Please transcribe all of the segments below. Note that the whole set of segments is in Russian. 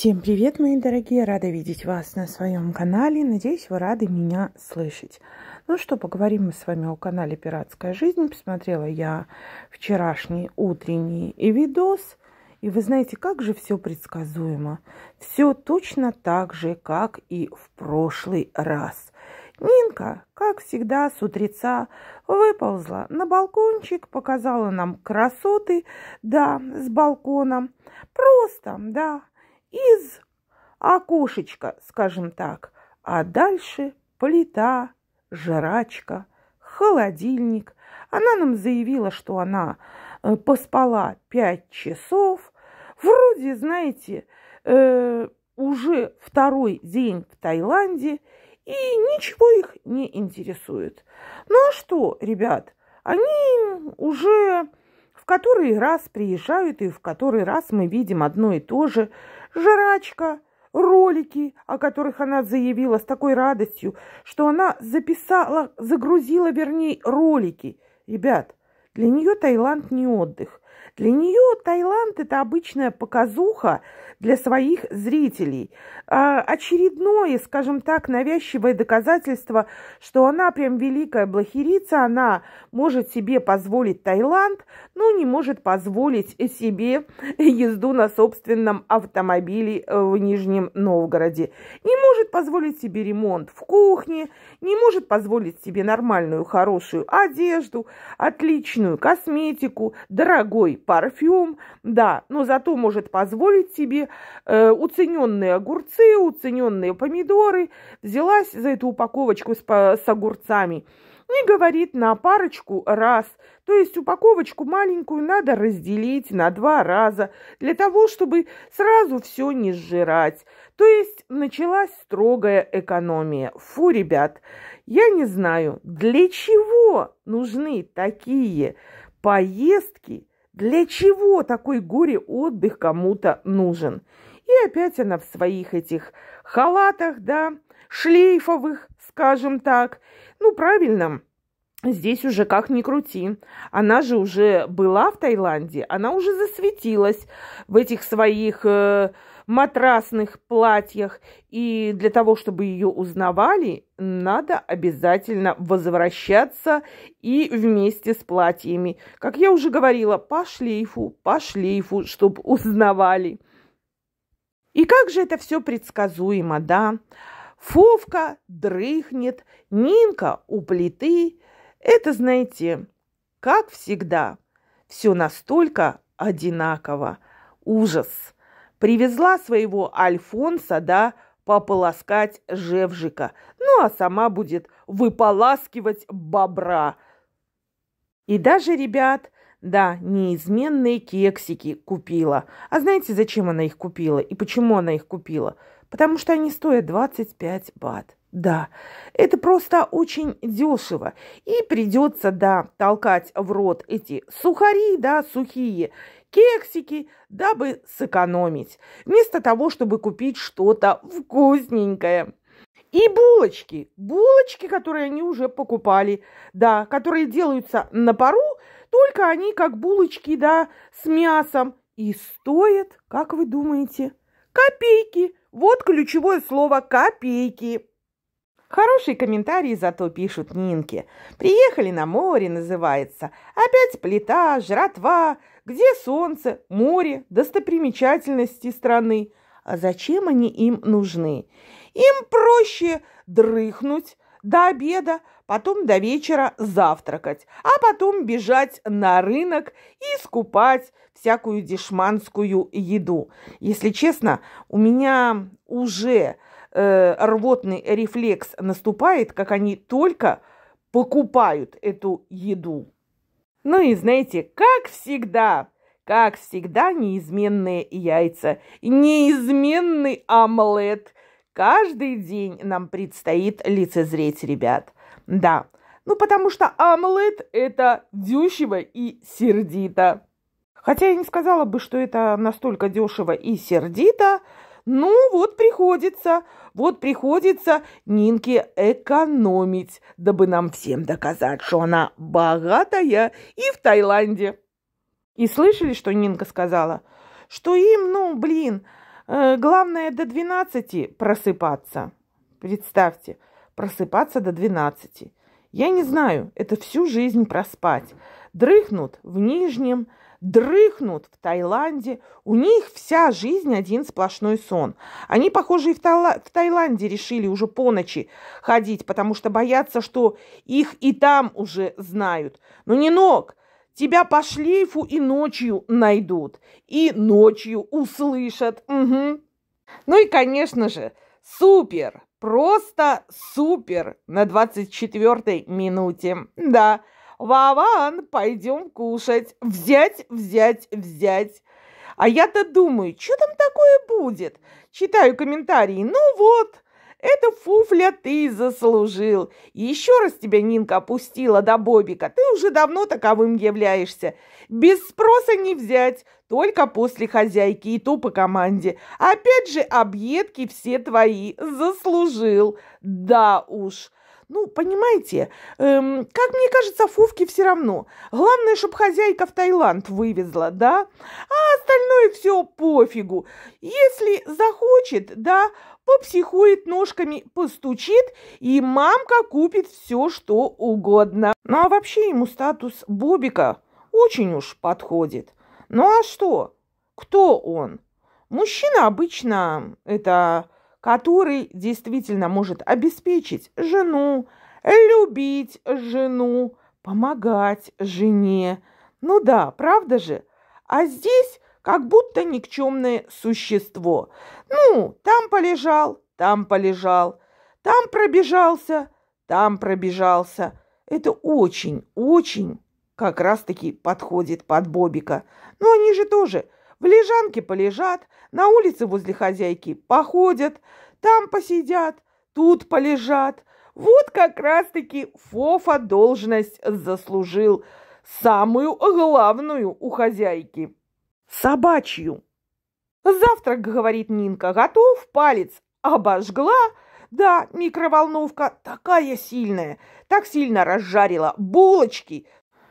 Всем привет, мои дорогие! Рада видеть вас на своем канале. Надеюсь, вы рады меня слышать. Ну что, поговорим мы с вами о канале «Пиратская жизнь». Посмотрела я вчерашний утренний и видос. И вы знаете, как же все предсказуемо. Все точно так же, как и в прошлый раз. Нинка, как всегда, с утреца выползла на балкончик, показала нам красоты, да, с балконом Просто, да, из окошечка, скажем так, а дальше плита, жрачка, холодильник. Она нам заявила, что она э, поспала пять часов. Вроде, знаете, э, уже второй день в Таиланде, и ничего их не интересует. Ну а что, ребят, они уже который раз приезжают и в который раз мы видим одно и то же. Жрачка, ролики, о которых она заявила с такой радостью, что она записала, загрузила, вернее, ролики. Ребят, для нее Таиланд не отдых. Для нее Таиланд – это обычная показуха для своих зрителей. А очередное, скажем так, навязчивое доказательство, что она прям великая блохерица, она может себе позволить Таиланд, но не может позволить себе езду на собственном автомобиле в Нижнем Новгороде. Не может позволить себе ремонт в кухне, не может позволить себе нормальную хорошую одежду, отличную косметику, дорогой парфюм, да, но зато может позволить себе э, уцененные огурцы, уцененные помидоры. Взялась за эту упаковочку с, с огурцами и говорит на парочку раз. То есть упаковочку маленькую надо разделить на два раза, для того, чтобы сразу все не сжирать. То есть началась строгая экономия. Фу, ребят, я не знаю, для чего нужны такие поездки для чего такой горе-отдых кому-то нужен? И опять она в своих этих халатах, да, шлейфовых, скажем так. Ну, правильно, здесь уже как ни крути. Она же уже была в Таиланде, она уже засветилась в этих своих... Э, матрасных платьях. И для того, чтобы ее узнавали, надо обязательно возвращаться и вместе с платьями. Как я уже говорила, по шлейфу, по шлейфу, чтобы узнавали. И как же это все предсказуемо, да? Фовка дрыхнет, Нинка у плиты. Это, знаете, как всегда, все настолько одинаково. Ужас! Привезла своего Альфонса, да, пополоскать Жевжика, ну а сама будет выполаскивать бобра. И даже, ребят, да, неизменные кексики купила. А знаете, зачем она их купила и почему она их купила? Потому что они стоят 25 бат. Да, это просто очень дешево. И придется, да, толкать в рот эти сухари, да, сухие кексики, дабы сэкономить. Вместо того, чтобы купить что-то вкусненькое. И булочки. Булочки, которые они уже покупали. Да, которые делаются на пару, только они как булочки, да, с мясом. И стоят, как вы думаете, копейки. Вот ключевое слово «копейки». Хорошие комментарии зато пишут Нинки. Приехали на море, называется. Опять плита, жратва. Где солнце, море, достопримечательности страны. А зачем они им нужны? Им проще дрыхнуть до обеда, потом до вечера завтракать, а потом бежать на рынок и скупать всякую дешманскую еду. Если честно, у меня уже э, рвотный рефлекс наступает, как они только покупают эту еду. Ну и знаете, как всегда, как всегда, неизменные яйца, неизменный омлет. Каждый день нам предстоит лицезреть, ребят. Да, ну потому что омлет – это дешево и сердито. Хотя я не сказала бы, что это настолько дешево и сердито, ну, вот приходится, вот приходится Нинке экономить, дабы нам всем доказать, что она богатая и в Таиланде. И слышали, что Нинка сказала? Что им, ну, блин, э, главное до 12 просыпаться. Представьте, просыпаться до 12. Я не знаю, это всю жизнь проспать. Дрыхнут в нижнем, дрыхнут в Таиланде. У них вся жизнь один сплошной сон. Они, похоже, и в, Тала- в Таиланде решили уже по ночи ходить, потому что боятся, что их и там уже знают. Но не ног. Тебя по шлейфу и ночью найдут. И ночью услышат. Угу. Ну и, конечно же, супер. Просто супер на 24-й минуте. Да. Вован, пойдем кушать. Взять, взять, взять. А я-то думаю, что там такое будет? Читаю комментарии. Ну вот, это фуфля ты заслужил. Еще раз тебя Нинка опустила до Бобика. Ты уже давно таковым являешься. Без спроса не взять, только после хозяйки и то по команде. Опять же, объедки все твои заслужил. Да уж, ну, понимаете, эм, как мне кажется, Фовке все равно. Главное, чтобы хозяйка в Таиланд вывезла, да? А остальное все пофигу. Если захочет, да, попсихует ножками, постучит, и мамка купит все, что угодно. Ну, а вообще ему статус Бобика очень уж подходит. Ну, а что? Кто он? Мужчина обычно это который действительно может обеспечить жену, любить жену, помогать жене. Ну да, правда же? А здесь как будто никчемное существо. Ну, там полежал, там полежал, там пробежался, там пробежался. Это очень, очень как раз-таки подходит под Бобика. Но они же тоже в лежанке полежат, на улице возле хозяйки походят, там посидят, тут полежат. Вот как раз-таки Фофа должность заслужил, самую главную у хозяйки – собачью. «Завтрак, — говорит Нинка, — готов, палец обожгла, да, микроволновка такая сильная, так сильно разжарила булочки,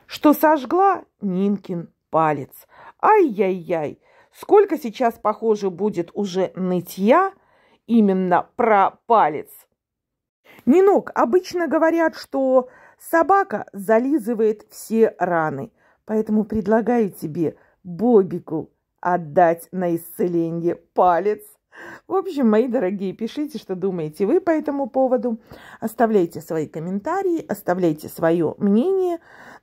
что сожгла Нинкин палец. Ай-яй-яй, сколько сейчас, похоже, будет уже нытья именно про палец. Нинок, обычно говорят, что собака зализывает все раны, поэтому предлагаю тебе Бобику отдать на исцеление палец. В общем, мои дорогие, пишите, что думаете вы по этому поводу. Оставляйте свои комментарии, оставляйте свое мнение –